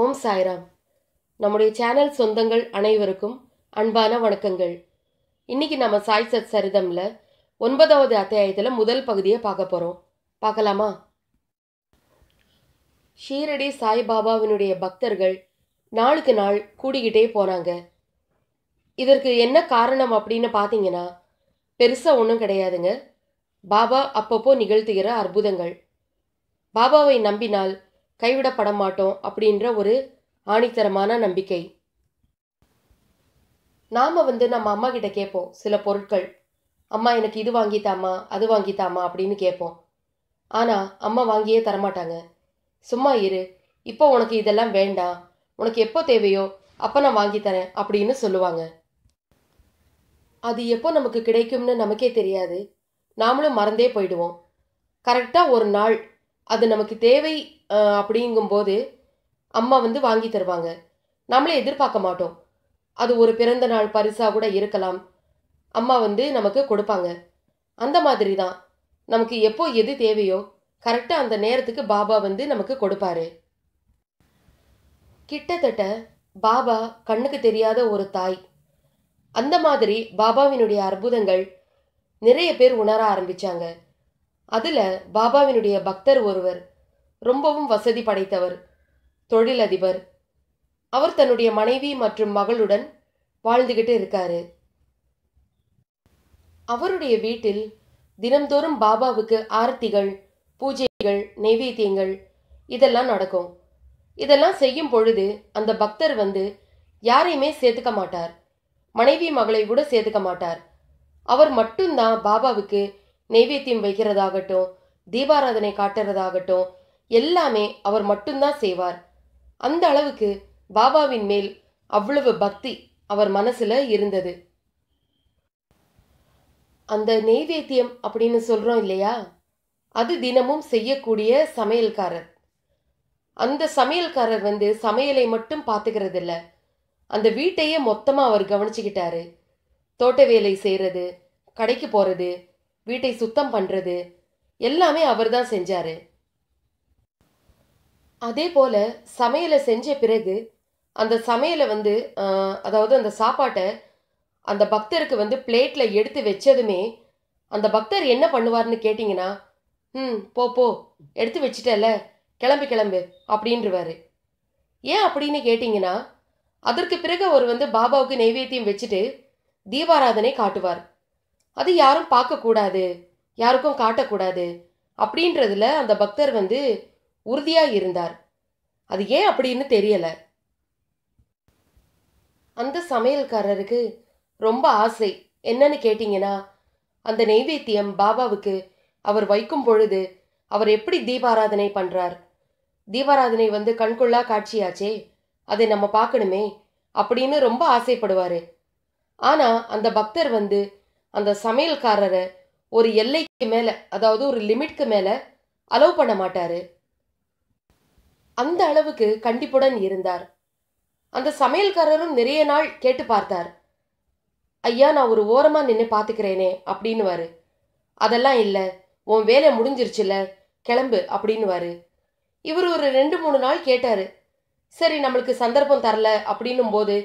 ஓம் சாய்ராம் நம்முடைய சேனல் சொந்தங்கள் அனைவருக்கும் அன்பான வணக்கங்கள் இன்னைக்கு நம்ம சாய் சத் சரிதமில் ஒன்பதாவது அத்தியாயத்தில் முதல் பகுதியை பார்க்க போகிறோம் பார்க்கலாமா ஷீரடி சாய்பாபாவினுடைய பக்தர்கள் நாளுக்கு நாள் கூடிக்கிட்டே போனாங்க இதற்கு என்ன காரணம் அப்படின்னு பார்த்தீங்கன்னா பெருசாக ஒன்றும் கிடையாதுங்க பாபா அப்பப்போ நிகழ்த்துகிற அற்புதங்கள் பாபாவை நம்பினால் கைவிடப்பட மாட்டோம் அப்படின்ற ஒரு ஆணித்தரமான நம்பிக்கை நாம் வந்து நம்ம அம்மா கிட்ட கேட்போம் சில பொருட்கள் அம்மா எனக்கு இது வாங்கித்தாமா அது வாங்கித்தாமா அப்படின்னு கேட்போம் ஆனால் அம்மா வாங்கியே தரமாட்டாங்க சும்மா இரு இப்போ உனக்கு இதெல்லாம் வேண்டாம் உனக்கு எப்போ தேவையோ அப்போ நான் வாங்கி தரேன் அப்படின்னு சொல்லுவாங்க அது எப்போ நமக்கு கிடைக்கும்னு நமக்கே தெரியாது நாமளும் மறந்தே போயிடுவோம் கரெக்டாக ஒரு நாள் அது நமக்கு தேவை அப்படிங்கும்போது அம்மா வந்து வாங்கி தருவாங்க நம்மளே எதிர்பார்க்க மாட்டோம் அது ஒரு பிறந்த நாள் பரிசாக கூட இருக்கலாம் அம்மா வந்து நமக்கு கொடுப்பாங்க அந்த மாதிரி தான் நமக்கு எப்போ எது தேவையோ கரெக்டாக அந்த நேரத்துக்கு பாபா வந்து நமக்கு கொடுப்பாரு கிட்டத்தட்ட பாபா கண்ணுக்கு தெரியாத ஒரு தாய் அந்த மாதிரி பாபாவினுடைய அற்புதங்கள் நிறைய பேர் உணர ஆரம்பித்தாங்க அதில் பாபாவினுடைய பக்தர் ஒருவர் ரொம்பவும் வசதி படைத்தவர் தொழிலதிபர் அவர் தன்னுடைய மனைவி மற்றும் மகளுடன் வாழ்ந்துகிட்டு இருக்காரு அவருடைய வீட்டில் தினம்தோறும் பாபாவுக்கு ஆர்த்திகள் பூஜைகள் நைவேத்தியங்கள் இதெல்லாம் நடக்கும் இதெல்லாம் செய்யும் பொழுது அந்த பக்தர் வந்து யாரையுமே சேர்த்துக்க மாட்டார் மனைவி மகளை கூட சேர்த்துக்க மாட்டார் அவர் மட்டும்தான் பாபாவுக்கு நெய்வேத்தியம் வைக்கிறதாகட்டும் தீபாராதனை காட்டுறதாகட்டும் எல்லாமே அவர் மட்டும்தான் செய்வார் அந்த அளவுக்கு பாபாவின் மேல் அவ்வளவு பக்தி அவர் மனசுல இருந்தது அந்த நெய்வேத்தியம் அப்படின்னு சொல்றோம் இல்லையா அது தினமும் செய்யக்கூடிய சமையல்காரர் அந்த சமையல்காரர் வந்து சமையலை மட்டும் பார்த்துக்கிறது இல்லை அந்த வீட்டையே மொத்தமாக அவர் கவனிச்சுக்கிட்டாரு தோட்ட வேலை செய்கிறது கடைக்கு போகிறது வீட்டை சுத்தம் பண்ணுறது எல்லாமே அவர் தான் செஞ்சார் அதே போல் சமையலை செஞ்ச பிறகு அந்த சமையலை வந்து அதாவது அந்த சாப்பாட்டை அந்த பக்தருக்கு வந்து பிளேட்டில் எடுத்து வச்சதுமே அந்த பக்தர் என்ன பண்ணுவார்னு கேட்டிங்கன்னா ம் போ போ எடுத்து வச்சிட்டல கிளம்பு கிளம்பு அப்படின்றவாரு ஏன் அப்படின்னு கேட்டிங்கன்னா அதற்கு பிறகு அவர் வந்து பாபாவுக்கு நைவேத்தியம் வச்சுட்டு தீபாராதனை காட்டுவார் அது யாரும் பார்க்கக்கூடாது யாருக்கும் காட்டக்கூடாது அப்படின்றதுல அந்த பக்தர் வந்து உறுதியாக இருந்தார் அது ஏன் அப்படின்னு தெரியலை அந்த சமையல்காரருக்கு ரொம்ப ஆசை என்னன்னு கேட்டிங்கன்னா அந்த நெய்வேத்தியம் பாபாவுக்கு அவர் வைக்கும் பொழுது அவர் எப்படி தீபாராதனை பண்ணுறார் தீபாராதனை வந்து கண்கொள்ளா காட்சியாச்சே அதை நம்ம பார்க்கணுமே அப்படின்னு ரொம்ப ஆசைப்படுவார் ஆனால் அந்த பக்தர் வந்து அந்த சமையல்காரரை ஒரு எல்லைக்கு மேலே அதாவது ஒரு லிமிட்க்கு மேலே அலோவ் பண்ண மாட்டார் அந்த அளவுக்கு கண்டிப்புடன் இருந்தார் அந்த சமையல்காரரும் நிறைய நாள் கேட்டு பார்த்தார் ஐயா நான் ஒரு ஓரமாக நின்று பார்த்துக்கிறேனே அப்படின்னுவாரு அதெல்லாம் இல்லை உன் வேலை முடிஞ்சிருச்சுல கிளம்பு அப்படின்னுவாரு இவர் ஒரு ரெண்டு மூணு நாள் கேட்டார் சரி நம்மளுக்கு சந்தர்ப்பம் தரல அப்படின்னும் போது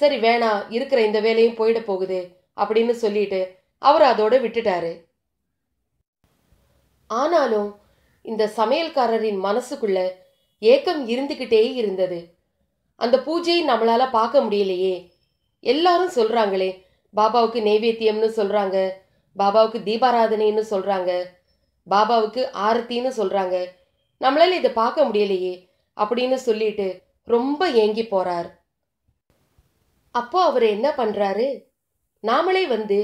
சரி வேணாம் இருக்கிற இந்த வேலையும் போயிட போகுது அப்படின்னு சொல்லிட்டு அவர் அதோட விட்டுட்டாரு ஆனாலும் இந்த சமையல்காரரின் மனசுக்குள்ள ஏக்கம் இருந்துக்கிட்டே இருந்தது அந்த பூஜையை நம்மளால பார்க்க முடியலையே எல்லாரும் சொல்றாங்களே பாபாவுக்கு நெய்வேத்தியம்னு சொல்றாங்க பாபாவுக்கு தீபாராதனைன்னு சொல்றாங்க பாபாவுக்கு ஆரத்தின்னு சொல்றாங்க நம்மளால இதை பார்க்க முடியலையே அப்படின்னு சொல்லிட்டு ரொம்ப ஏங்கி போறார் அப்போ அவர் என்ன பண்றாரு நாமளே வந்து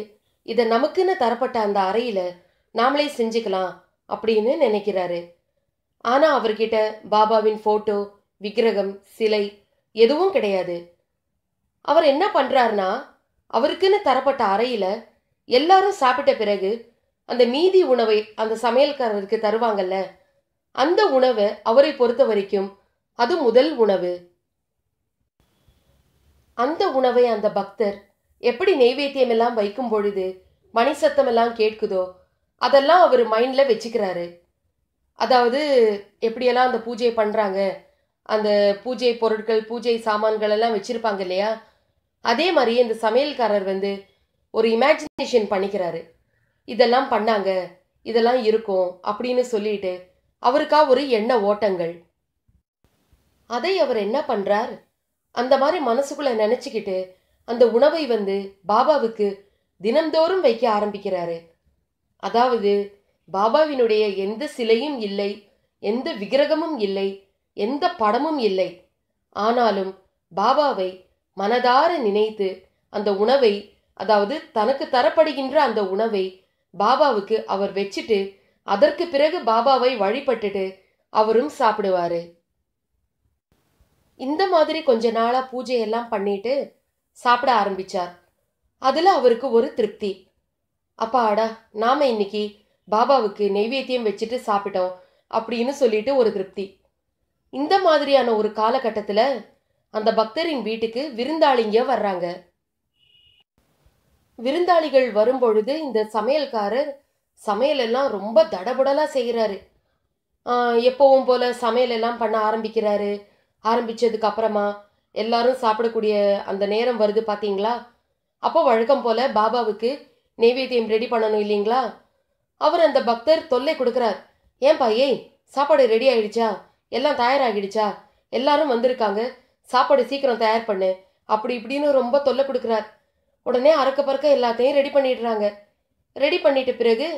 இதை நமக்குன்னு தரப்பட்ட அந்த அறையில் நாமளே செஞ்சுக்கலாம் அப்படின்னு நினைக்கிறாரு ஆனால் அவர்கிட்ட பாபாவின் ஃபோட்டோ விக்கிரகம் சிலை எதுவும் கிடையாது அவர் என்ன பண்ணுறாருனா அவருக்குன்னு தரப்பட்ட அறையில் எல்லாரும் சாப்பிட்ட பிறகு அந்த மீதி உணவை அந்த சமையல்காரருக்கு தருவாங்கல்ல அந்த உணவை அவரை பொறுத்த வரைக்கும் அது முதல் உணவு அந்த உணவை அந்த பக்தர் எப்படி நெய்வேத்தியம் எல்லாம் வைக்கும் பொழுது மணி சத்தம் எல்லாம் கேட்குதோ அதெல்லாம் அவர் மைண்டில் வச்சுக்கிறாரு அதாவது எப்படியெல்லாம் அந்த பூஜை பண்ணுறாங்க அந்த பூஜை பொருட்கள் பூஜை சாமான்கள் எல்லாம் வச்சுருப்பாங்க இல்லையா அதே மாதிரி இந்த சமையல்காரர் வந்து ஒரு இமேஜினேஷன் பண்ணிக்கிறாரு இதெல்லாம் பண்ணாங்க இதெல்லாம் இருக்கும் அப்படின்னு சொல்லிட்டு அவருக்கா ஒரு எண்ண ஓட்டங்கள் அதை அவர் என்ன பண்ணுறார் அந்த மாதிரி மனசுக்குள்ளே நினச்சிக்கிட்டு அந்த உணவை வந்து பாபாவுக்கு தினந்தோறும் வைக்க ஆரம்பிக்கிறாரு அதாவது பாபாவினுடைய எந்த சிலையும் இல்லை எந்த விக்கிரகமும் இல்லை எந்த படமும் இல்லை ஆனாலும் பாபாவை மனதார நினைத்து அந்த உணவை அதாவது தனக்கு தரப்படுகின்ற அந்த உணவை பாபாவுக்கு அவர் வச்சுட்டு அதற்கு பிறகு பாபாவை வழிபட்டுட்டு அவரும் சாப்பிடுவாரு இந்த மாதிரி கொஞ்ச நாளா பூஜையெல்லாம் பண்ணிட்டு சாப்பிட ஆரம்பிச்சார் அதில் அவருக்கு ஒரு திருப்தி அப்பாடா நாம இன்னைக்கு பாபாவுக்கு நெய்வேத்தியம் வச்சுட்டு சாப்பிட்டோம் அப்படின்னு சொல்லிட்டு ஒரு திருப்தி இந்த மாதிரியான ஒரு காலகட்டத்தில் அந்த பக்தரின் வீட்டுக்கு விருந்தாளிங்க வர்றாங்க விருந்தாளிகள் வரும்பொழுது இந்த சமையல்காரர் சமையலெல்லாம் ரொம்ப தடபுடலாக செய்கிறாரு எப்பவும் போல் சமையலெல்லாம் பண்ண ஆரம்பிக்கிறாரு ஆரம்பித்ததுக்கு அப்புறமா எல்லாரும் சாப்பிடக்கூடிய அந்த நேரம் வருது பார்த்தீங்களா அப்போ வழக்கம் போல் பாபாவுக்கு நெய்வேத்தியம் ரெடி பண்ணணும் இல்லைங்களா அவர் அந்த பக்தர் தொல்லை கொடுக்குறார் ஏன்பா ஏய் சாப்பாடு ரெடி ஆகிடுச்சா எல்லாம் தயாராகிடுச்சா எல்லாரும் வந்திருக்காங்க சாப்பாடு சீக்கிரம் தயார் பண்ணு அப்படி இப்படின்னு ரொம்ப தொல்லை கொடுக்குறார் உடனே அறக்க பறக்க எல்லாத்தையும் ரெடி பண்ணிடுறாங்க ரெடி பண்ணிட்ட பிறகு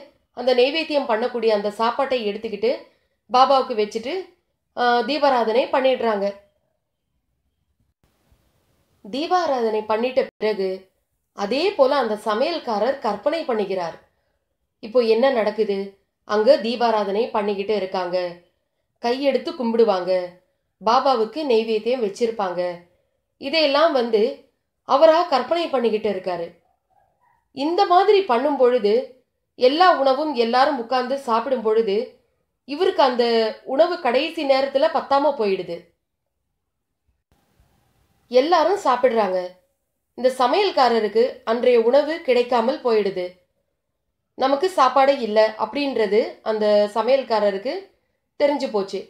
அந்த நெய்வேத்தியம் பண்ணக்கூடிய அந்த சாப்பாட்டை எடுத்துக்கிட்டு பாபாவுக்கு வச்சுட்டு தீபாராதனை பண்ணிடுறாங்க தீபாராதனை பண்ணிட்ட பிறகு அதே போல அந்த சமையல்காரர் கற்பனை பண்ணுகிறார் இப்போ என்ன நடக்குது அங்க தீபாராதனை பண்ணிக்கிட்டு இருக்காங்க கையெடுத்து கும்பிடுவாங்க பாபாவுக்கு நெய்வேத்தியம் வச்சிருப்பாங்க இதையெல்லாம் வந்து அவராக கற்பனை பண்ணிக்கிட்டு இருக்காரு இந்த மாதிரி பண்ணும் பொழுது எல்லா உணவும் எல்லாரும் உட்கார்ந்து சாப்பிடும் பொழுது இவருக்கு அந்த உணவு கடைசி நேரத்தில் பத்தாம போயிடுது எல்லாரும் சாப்பிட்றாங்க இந்த சமையல்காரருக்கு அன்றைய உணவு கிடைக்காமல் போயிடுது நமக்கு சாப்பாடு இல்லை அப்படின்றது அந்த சமையல்காரருக்கு தெரிஞ்சு போச்சு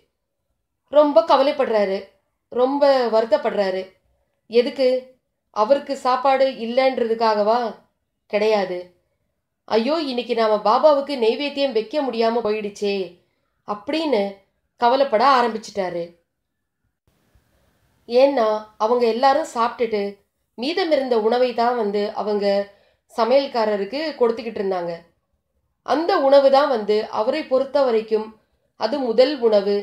ரொம்ப கவலைப்படுறாரு ரொம்ப வருத்தப்படுறாரு எதுக்கு அவருக்கு சாப்பாடு இல்லைன்றதுக்காகவா கிடையாது ஐயோ இன்னைக்கு நாம பாபாவுக்கு நெய்வேத்தியம் வைக்க முடியாமல் போயிடுச்சே அப்படின்னு கவலைப்பட ஆரம்பிச்சிட்டாரு ஏன்னா அவங்க எல்லாரும் சாப்பிட்டுட்டு மீதம் இருந்த உணவை தான் வந்து அவங்க சமையல்காரருக்கு கொடுத்துக்கிட்டு இருந்தாங்க அந்த உணவு தான் வந்து அவரை பொறுத்த வரைக்கும் அது முதல் உணவு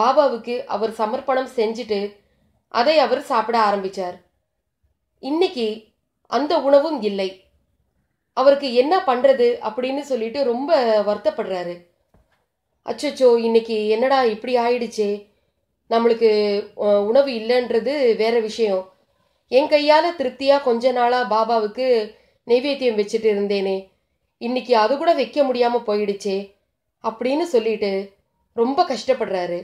பாபாவுக்கு அவர் சமர்ப்பணம் செஞ்சுட்டு அதை அவர் சாப்பிட ஆரம்பித்தார் இன்னைக்கு அந்த உணவும் இல்லை அவருக்கு என்ன பண்ணுறது அப்படின்னு சொல்லிட்டு ரொம்ப வருத்தப்படுறாரு அச்சோ இன்னைக்கு என்னடா இப்படி ஆயிடுச்சே நம்மளுக்கு உணவு இல்லைன்றது வேற விஷயம் என் கையால் திருப்தியாக கொஞ்ச நாளாக பாபாவுக்கு நெய்வேத்தியம் வச்சுட்டு இருந்தேனே இன்னைக்கு அது கூட வைக்க முடியாமல் போயிடுச்சே அப்படின்னு சொல்லிட்டு ரொம்ப கஷ்டப்படுறாரு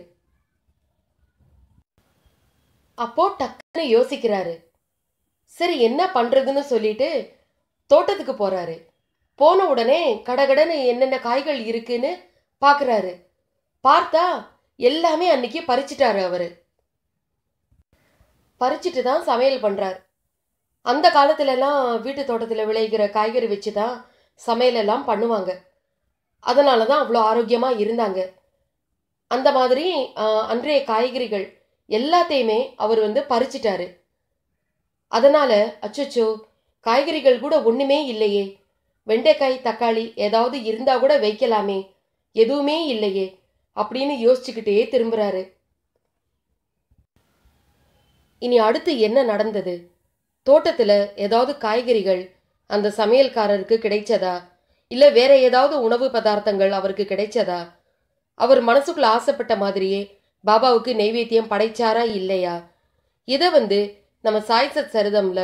அப்போ டக்குன்னு யோசிக்கிறாரு சரி என்ன பண்ணுறதுன்னு சொல்லிட்டு தோட்டத்துக்கு போகிறாரு போன உடனே கடகடன்னு என்னென்ன காய்கள் இருக்குன்னு பார்க்குறாரு பார்த்தா எல்லாமே அன்னைக்கு பறிச்சிட்டாரு அவர் பறிச்சிட்டு தான் சமையல் பண்ணுறார் அந்த காலத்திலலாம் வீட்டு தோட்டத்தில் விளைகிற காய்கறி வச்சு தான் சமையலெல்லாம் பண்ணுவாங்க அதனால தான் அவ்வளோ ஆரோக்கியமாக இருந்தாங்க அந்த மாதிரி அன்றைய காய்கறிகள் எல்லாத்தையுமே அவர் வந்து பறிச்சிட்டாரு அதனால் அச்சோ காய்கறிகள் கூட ஒன்றுமே இல்லையே வெண்டைக்காய் தக்காளி ஏதாவது இருந்தால் கூட வைக்கலாமே எதுவுமே இல்லையே அப்படின்னு யோசிச்சுக்கிட்டே திரும்புறாரு இனி அடுத்து என்ன நடந்தது தோட்டத்தில் ஏதாவது காய்கறிகள் அந்த சமையல்காரருக்கு கிடைச்சதா இல்லை வேற ஏதாவது உணவு பதார்த்தங்கள் அவருக்கு கிடைச்சதா அவர் மனசுக்குள்ள ஆசைப்பட்ட மாதிரியே பாபாவுக்கு நெய்வேத்தியம் படைச்சாரா இல்லையா இதை வந்து நம்ம சாய்சத் சரிதம்ல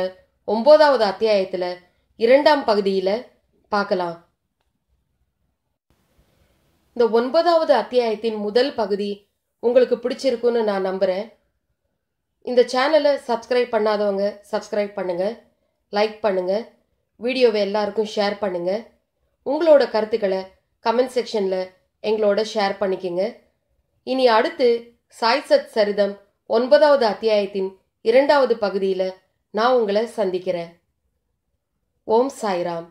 ஒம்போதாவது அத்தியாயத்தில் இரண்டாம் பகுதியில் பார்க்கலாம் இந்த ஒன்பதாவது அத்தியாயத்தின் முதல் பகுதி உங்களுக்கு பிடிச்சிருக்குன்னு நான் நம்புகிறேன் இந்த சேனலை சப்ஸ்கிரைப் பண்ணாதவங்க சப்ஸ்கிரைப் பண்ணுங்கள் லைக் பண்ணுங்கள் வீடியோவை எல்லாருக்கும் ஷேர் பண்ணுங்கள் உங்களோட கருத்துக்களை கமெண்ட் செக்ஷனில் எங்களோட ஷேர் பண்ணிக்கோங்க இனி அடுத்து சாய்சத் சரிதம் ஒன்பதாவது அத்தியாயத்தின் இரண்டாவது பகுதியில் நான் உங்களை சந்திக்கிறேன் ஓம் சாய்ராம்